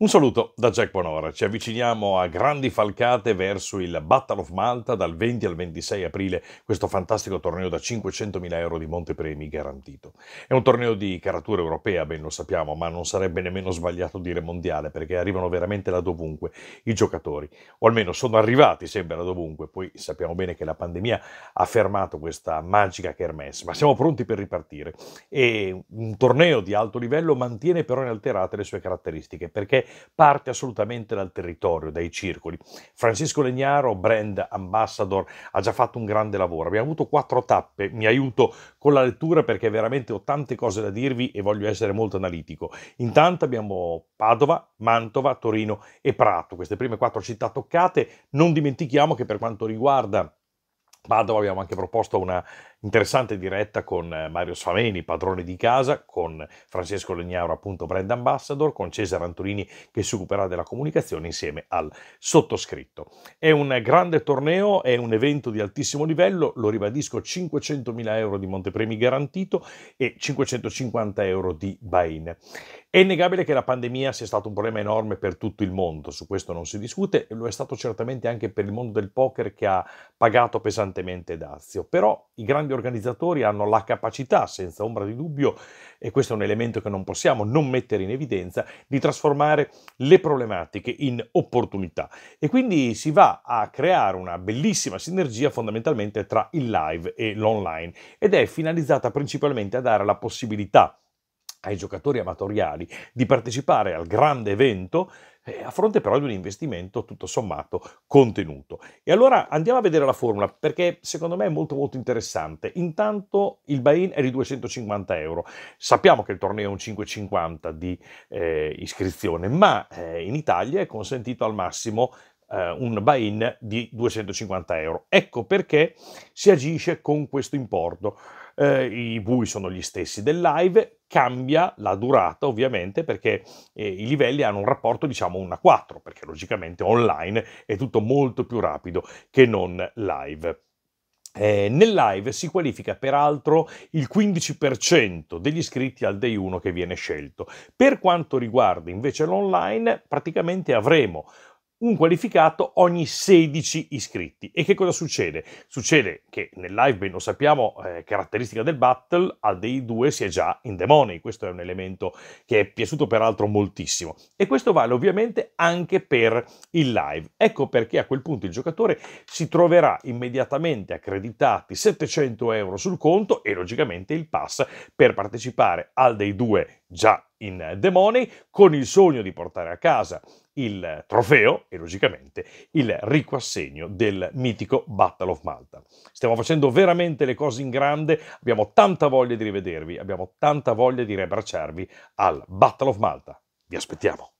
Un saluto da Jack Bonora. Ci avviciniamo a grandi falcate verso il Battle of Malta dal 20 al 26 aprile, questo fantastico torneo da 500.000 euro di montepremi garantito. È un torneo di caratura europea, ben lo sappiamo, ma non sarebbe nemmeno sbagliato dire mondiale, perché arrivano veramente da dovunque i giocatori, o almeno sono arrivati sempre da dovunque. Poi sappiamo bene che la pandemia ha fermato questa magica kermesse, ma siamo pronti per ripartire. E un torneo di alto livello mantiene però inalterate le sue caratteristiche, perché parte assolutamente dal territorio, dai circoli. Francesco Legnaro, brand ambassador, ha già fatto un grande lavoro. Abbiamo avuto quattro tappe, mi aiuto con la lettura perché veramente ho tante cose da dirvi e voglio essere molto analitico. Intanto abbiamo Padova, Mantova, Torino e Prato, queste prime quattro città toccate. Non dimentichiamo che per quanto riguarda Padova abbiamo anche proposto una Interessante diretta con eh, Mario Sfameni, padrone di casa, con Francesco Legnaro, appunto brand ambassador, con Cesare Antonini che si occuperà della comunicazione insieme al sottoscritto. È un grande torneo, è un evento di altissimo livello, lo ribadisco, 500.000 euro di Montepremi garantito e 550 euro di buy-in. È innegabile che la pandemia sia stato un problema enorme per tutto il mondo, su questo non si discute, lo è stato certamente anche per il mondo del poker che ha pagato pesantemente dazio, però i grandi organizzatori hanno la capacità, senza ombra di dubbio, e questo è un elemento che non possiamo non mettere in evidenza, di trasformare le problematiche in opportunità. E quindi si va a creare una bellissima sinergia fondamentalmente tra il live e l'online ed è finalizzata principalmente a dare la possibilità ai giocatori amatoriali di partecipare al grande evento eh, a fronte però di un investimento tutto sommato contenuto. E allora andiamo a vedere la formula perché secondo me è molto molto interessante. Intanto il buy-in è di 250 euro. Sappiamo che il torneo è un 5,50 di eh, iscrizione, ma eh, in Italia è consentito al massimo Uh, un buy-in di 250 euro. Ecco perché si agisce con questo importo eh, i bui sono gli stessi del live, cambia la durata ovviamente perché eh, i livelli hanno un rapporto diciamo 1 a 4, perché logicamente online è tutto molto più rapido che non live. Eh, nel live si qualifica peraltro il 15% degli iscritti al day 1 che viene scelto. Per quanto riguarda invece l'online, praticamente avremo un qualificato ogni 16 iscritti. E che cosa succede? Succede che nel live, ben lo sappiamo, eh, caratteristica del battle, al dei due si è già in the Questo è un elemento che è piaciuto peraltro moltissimo. E questo vale ovviamente anche per il live. Ecco perché a quel punto il giocatore si troverà immediatamente accreditati 700 euro sul conto e logicamente il pass per partecipare al dei due già in The Money, con il sogno di portare a casa il trofeo e logicamente il ricco assegno del mitico Battle of Malta. Stiamo facendo veramente le cose in grande, abbiamo tanta voglia di rivedervi, abbiamo tanta voglia di riabbracciarvi al Battle of Malta. Vi aspettiamo!